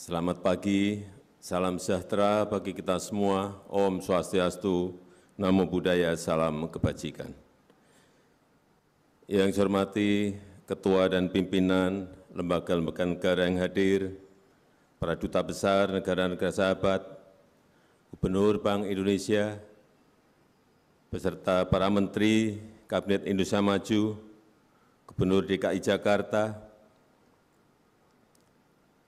Selamat pagi, salam sejahtera bagi kita semua, Om Swastiastu, Namo Buddhaya, Salam Kebajikan. Yang saya hormati Ketua dan Pimpinan Lembaga-Lembaga Negara yang hadir, para Duta Besar negara-negara sahabat, Gubernur Bank Indonesia, beserta para Menteri Kabinet Indonesia Maju, Gubernur DKI Jakarta,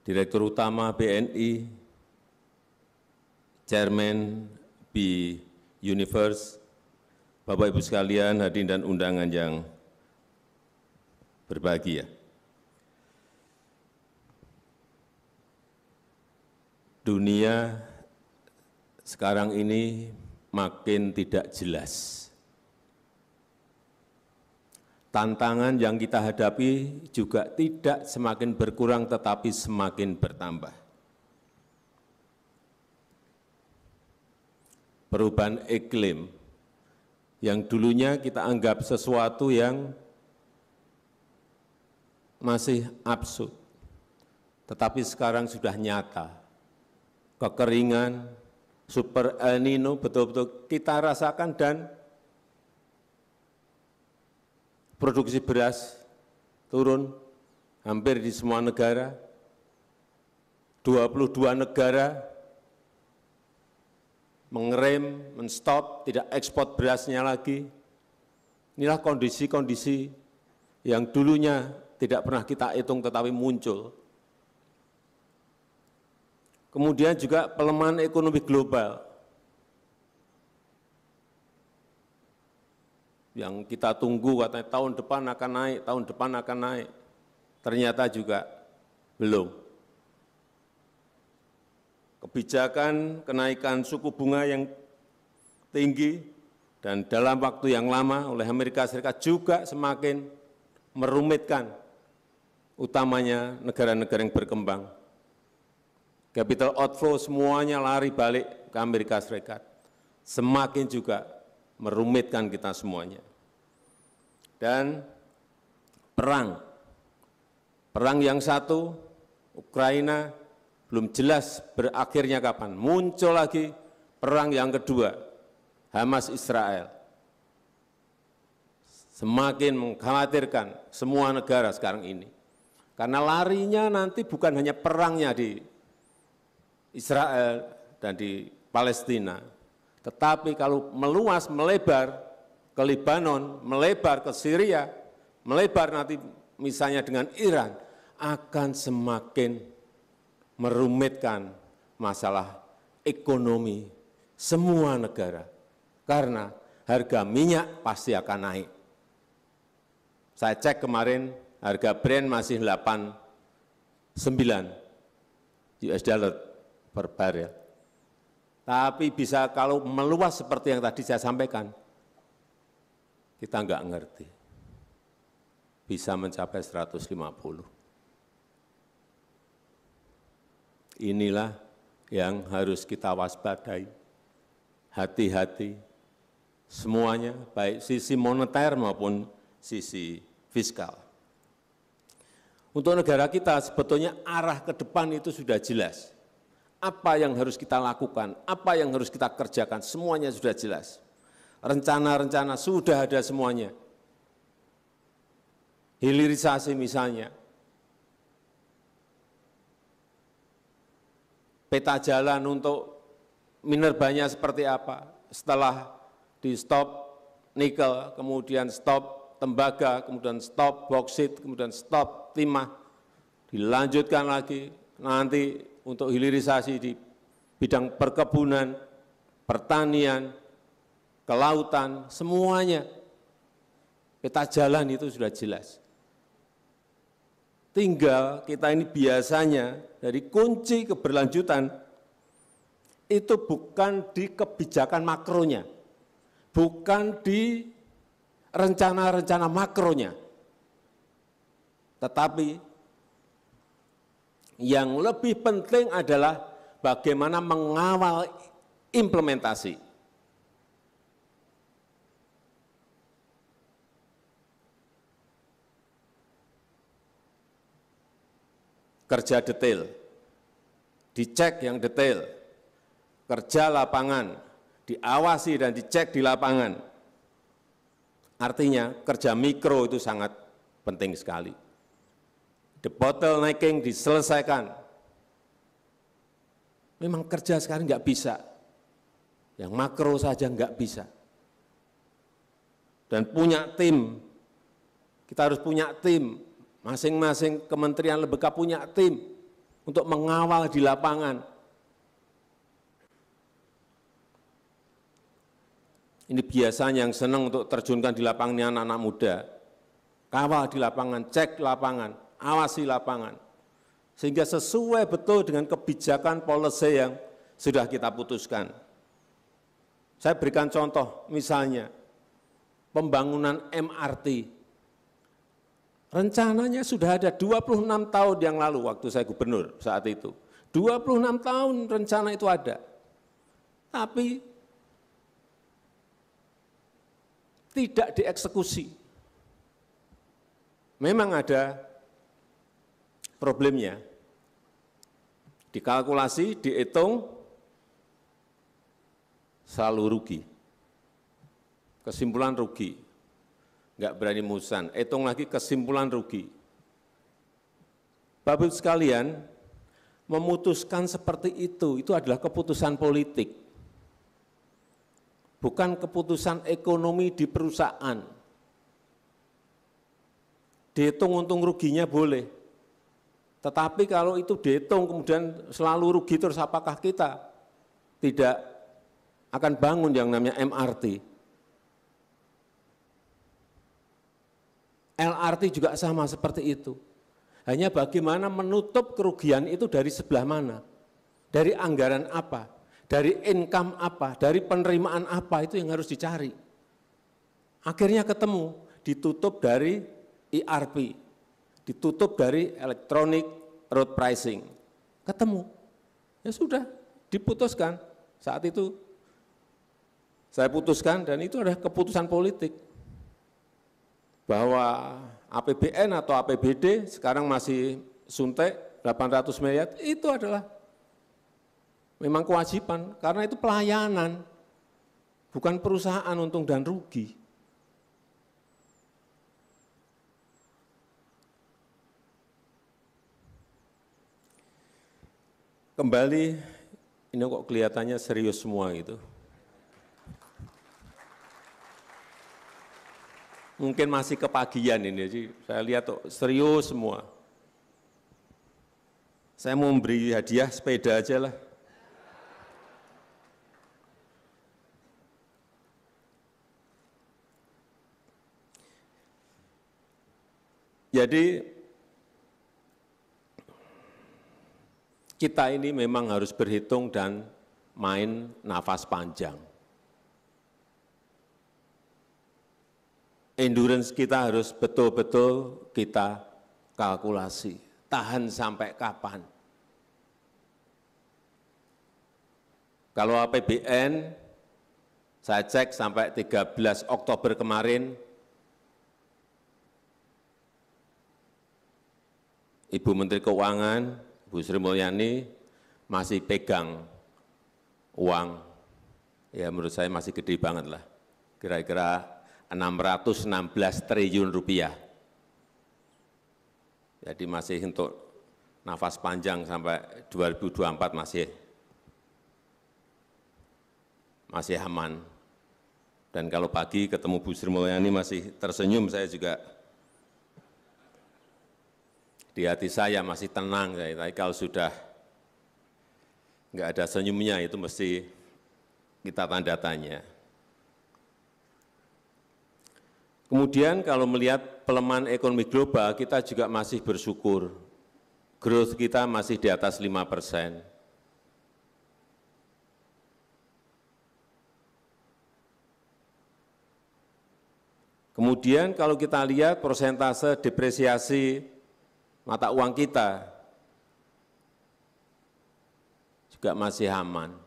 direktur utama bni, chairman B Universe, Bapak-Ibu sekalian, hadirin dan undangan yang berbahagia. Dunia sekarang ini makin tidak jelas tantangan yang kita hadapi juga tidak semakin berkurang tetapi semakin bertambah. Perubahan iklim yang dulunya kita anggap sesuatu yang masih absurd, tetapi sekarang sudah nyata. Kekeringan, super El Nino betul-betul kita rasakan dan produksi beras turun hampir di semua negara, 22 negara mengerem, menstop, tidak ekspor berasnya lagi. Inilah kondisi-kondisi yang dulunya tidak pernah kita hitung tetapi muncul. Kemudian juga pelemahan ekonomi global, yang kita tunggu katanya tahun depan akan naik, tahun depan akan naik. Ternyata juga belum. Kebijakan kenaikan suku bunga yang tinggi dan dalam waktu yang lama oleh Amerika Serikat juga semakin merumitkan utamanya negara-negara yang berkembang. Capital outflow semuanya lari balik ke Amerika Serikat. Semakin juga merumitkan kita semuanya dan perang. Perang yang satu, Ukraina, belum jelas berakhirnya kapan. Muncul lagi perang yang kedua, Hamas-Israel. Semakin mengkhawatirkan semua negara sekarang ini. Karena larinya nanti bukan hanya perangnya di Israel dan di Palestina, tetapi kalau meluas, melebar, ke Lebanon, melebar ke Syria, melebar nanti misalnya dengan Iran, akan semakin merumitkan masalah ekonomi semua negara. Karena harga minyak pasti akan naik. Saya cek kemarin harga Brent masih 89 US dollar per barrel, Tapi bisa kalau meluas seperti yang tadi saya sampaikan, kita nggak ngerti. Bisa mencapai 150. Inilah yang harus kita waspadai. Hati-hati semuanya, baik sisi moneter maupun sisi fiskal. Untuk negara kita sebetulnya arah ke depan itu sudah jelas. Apa yang harus kita lakukan, apa yang harus kita kerjakan, semuanya sudah jelas rencana-rencana sudah ada semuanya. Hilirisasi misalnya, peta jalan untuk minerbanya seperti apa. Setelah di stop nikel, kemudian stop tembaga, kemudian stop boksit, kemudian stop timah, dilanjutkan lagi nanti untuk hilirisasi di bidang perkebunan, pertanian, kelautan, semuanya. Peta jalan itu sudah jelas. Tinggal kita ini biasanya dari kunci keberlanjutan itu bukan di kebijakan makronya, bukan di rencana-rencana makronya, tetapi yang lebih penting adalah bagaimana mengawal implementasi. kerja detail, dicek yang detail, kerja lapangan, diawasi dan dicek di lapangan. Artinya kerja mikro itu sangat penting sekali. The bottlenecking diselesaikan. Memang kerja sekarang nggak bisa. Yang makro saja nggak bisa. Dan punya tim. Kita harus punya tim Masing-masing kementerian lembaga punya tim untuk mengawal di lapangan. Ini biasanya yang senang untuk terjunkan di lapangan anak-anak muda. Kawal di lapangan, cek lapangan, awasi lapangan. Sehingga sesuai betul dengan kebijakan policy yang sudah kita putuskan. Saya berikan contoh, misalnya pembangunan MRT Rencananya sudah ada 26 tahun yang lalu waktu saya gubernur saat itu. 26 tahun rencana itu ada. Tapi tidak dieksekusi. Memang ada problemnya. Dikalkulasi, dihitung, selalu rugi. Kesimpulan rugi nggak berani musan. Hitung lagi kesimpulan rugi. Bapak-Ibu sekalian, memutuskan seperti itu, itu adalah keputusan politik. Bukan keputusan ekonomi di perusahaan. Dihitung untung ruginya boleh. Tetapi kalau itu dihitung kemudian selalu rugi terus apakah kita tidak akan bangun yang namanya MRT? LRT juga sama seperti itu. Hanya bagaimana menutup kerugian itu dari sebelah mana? Dari anggaran apa? Dari income apa? Dari penerimaan apa? Itu yang harus dicari. Akhirnya ketemu, ditutup dari ERP, ditutup dari electronic road pricing. Ketemu. Ya sudah, diputuskan. Saat itu saya putuskan dan itu adalah keputusan politik bahwa APBN atau APBD sekarang masih suntik 800 miliar, itu adalah memang kewajiban, karena itu pelayanan, bukan perusahaan untung dan rugi. Kembali, ini kok kelihatannya serius semua gitu. mungkin masih kepagian ini, jadi saya lihat tuh, serius semua. Saya mau memberi hadiah sepeda aja lah. Jadi kita ini memang harus berhitung dan main nafas panjang. endurance kita harus betul-betul kita kalkulasi. Tahan sampai kapan? Kalau APBN, saya cek sampai 13 Oktober kemarin, Ibu Menteri Keuangan, Bu Sri Mulyani, masih pegang uang, ya menurut saya masih gede banget lah, kira-kira 616 triliun rupiah. Jadi masih untuk nafas panjang sampai 2024 masih masih aman. Dan kalau pagi ketemu Bu Sri Mulyani masih tersenyum saya juga di hati saya masih tenang saya. Tapi kalau sudah nggak ada senyumnya itu mesti kita tanda tanya. Kemudian kalau melihat pelemahan ekonomi global, kita juga masih bersyukur. Growth kita masih di atas 5 persen. Kemudian kalau kita lihat persentase depresiasi mata uang kita juga masih aman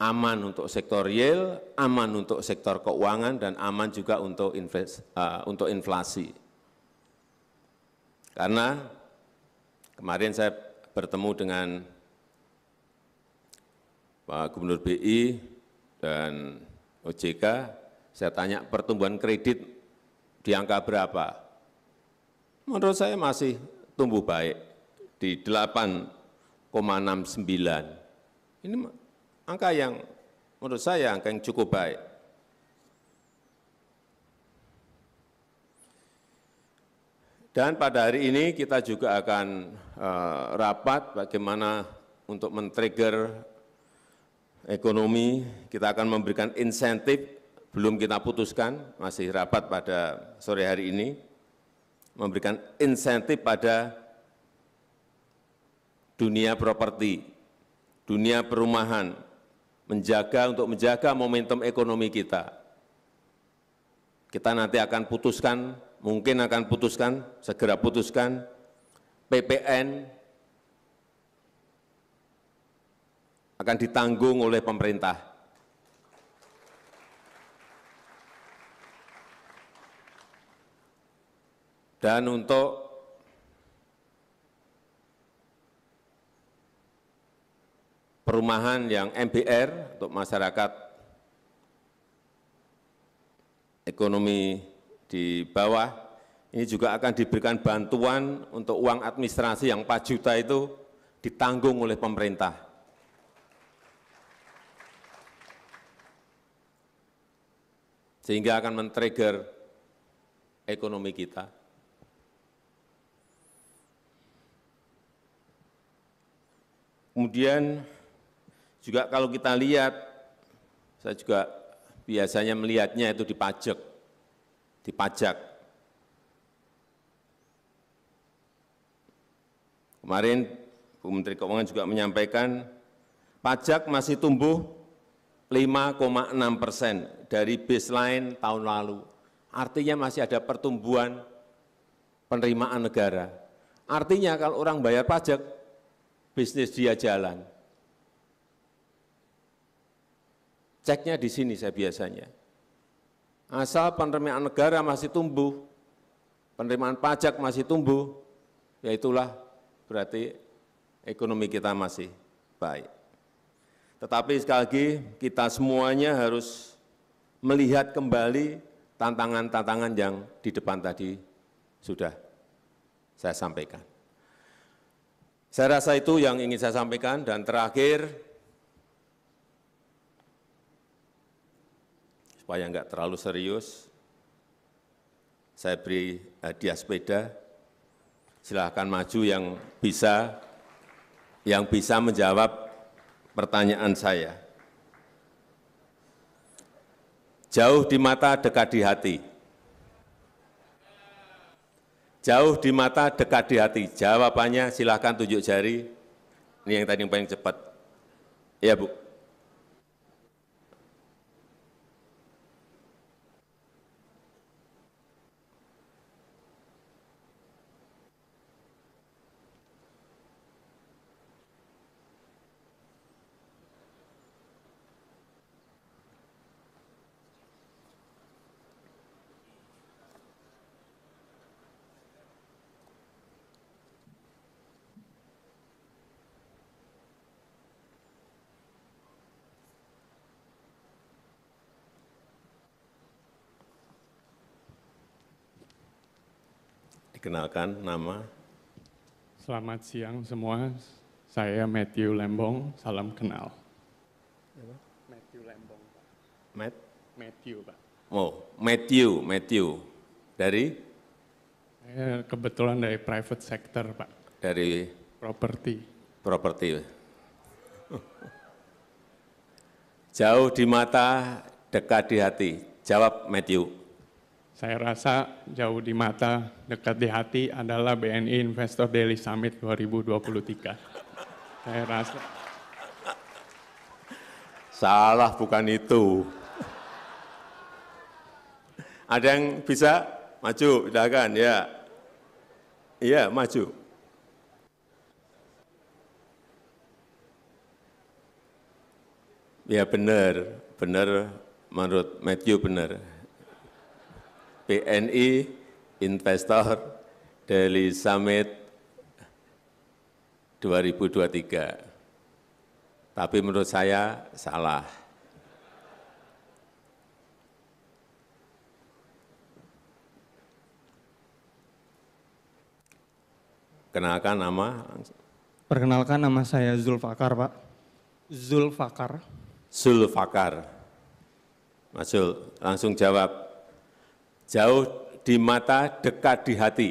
aman untuk sektor real, aman untuk sektor keuangan, dan aman juga untuk, uh, untuk inflasi. Karena kemarin saya bertemu dengan Pak Gubernur BI dan OJK, saya tanya pertumbuhan kredit di angka berapa? Menurut saya masih tumbuh baik, di 8,69. Ini angka yang menurut saya angka yang cukup baik. Dan pada hari ini kita juga akan eh, rapat bagaimana untuk men-trigger ekonomi, kita akan memberikan insentif, belum kita putuskan, masih rapat pada sore hari ini, memberikan insentif pada dunia properti, dunia perumahan, menjaga untuk menjaga momentum ekonomi kita. Kita nanti akan putuskan, mungkin akan putuskan, segera putuskan PPN akan ditanggung oleh pemerintah. Dan untuk perumahan yang MBR untuk masyarakat ekonomi di bawah, ini juga akan diberikan bantuan untuk uang administrasi yang 4 juta itu ditanggung oleh pemerintah. Sehingga akan men-trigger ekonomi kita. Kemudian juga kalau kita lihat, saya juga biasanya melihatnya itu dipajak, dipajak. Kemarin Bu Menteri Keuangan juga menyampaikan pajak masih tumbuh 5,6 persen dari baseline tahun lalu. Artinya masih ada pertumbuhan penerimaan negara. Artinya kalau orang bayar pajak, bisnis dia jalan. Ceknya di sini saya biasanya. Asal penerimaan negara masih tumbuh, penerimaan pajak masih tumbuh, ya itulah berarti ekonomi kita masih baik. Tetapi sekali lagi kita semuanya harus melihat kembali tantangan-tantangan yang di depan tadi sudah saya sampaikan. Saya rasa itu yang ingin saya sampaikan dan terakhir supaya enggak terlalu serius, saya beri hadiah sepeda, silahkan maju yang bisa, yang bisa menjawab pertanyaan saya. Jauh di mata, dekat di hati. Jauh di mata, dekat di hati. Jawabannya silahkan tunjuk jari. Ini yang tadi yang paling cepat. Iya, Bu. dikenalkan nama. Selamat siang semua, saya Matthew Lembong, salam kenal. Matthew Lembong, Pak. Matt? Matthew, Pak. Oh, Matthew, Matthew. Dari? Saya kebetulan dari private sector, Pak. Dari? Properti. Properti. Jauh di mata, dekat di hati. Jawab Matthew saya rasa jauh di mata, dekat di hati adalah BNI Investor Daily Summit 2023. Saya rasa. Salah bukan itu. Ada yang bisa maju, silakan ya. Iya, maju. Ya benar, benar menurut Matthew benar bni investor delhi summit 2023. Tapi menurut saya salah. Kenalkan nama. Perkenalkan nama saya Zulfakar, Pak. Zulfakar. Zulfakar. Mas Zul, langsung jawab. Jauh di mata, dekat di hati.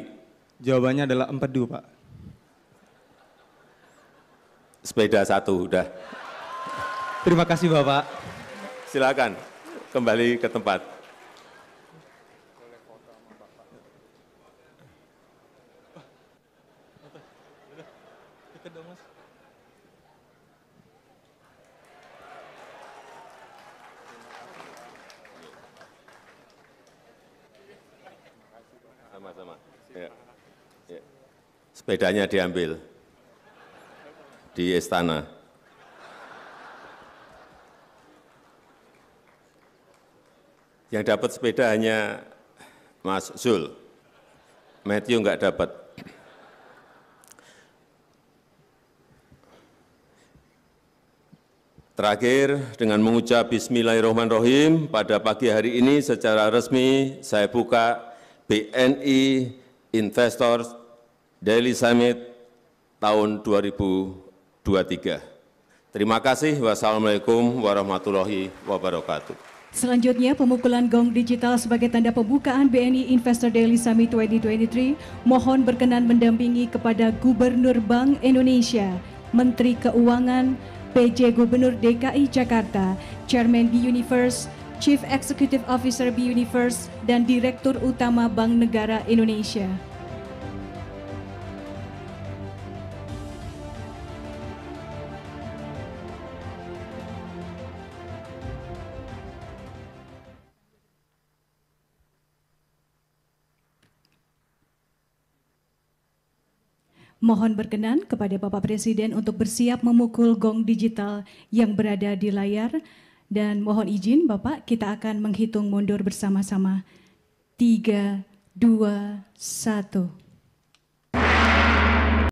Jawabannya adalah empedu, Pak. Sepeda satu, udah. Terima kasih, Bapak. Silakan kembali ke tempat. sepedanya diambil di istana. Yang dapat sepeda hanya Mas Zul. Matthew enggak dapat. Terakhir, dengan mengucap Bismillahirrahmanirrahim, pada pagi hari ini secara resmi saya buka BNI Investors Delhi Summit tahun 2023. Terima kasih. Wassalamualaikum warahmatullahi wabarakatuh. Selanjutnya, pemukulan gong digital sebagai tanda pembukaan BNI Investor Daily Summit 2023 mohon berkenan mendampingi kepada Gubernur Bank Indonesia, Menteri Keuangan, PJ Gubernur DKI Jakarta, Chairman B Universe, Chief Executive Officer B Universe, dan Direktur Utama Bank Negara Indonesia. Mohon berkenan kepada Bapak Presiden untuk bersiap memukul gong digital yang berada di layar dan mohon izin Bapak kita akan menghitung mundur bersama-sama. 3, 2, 1.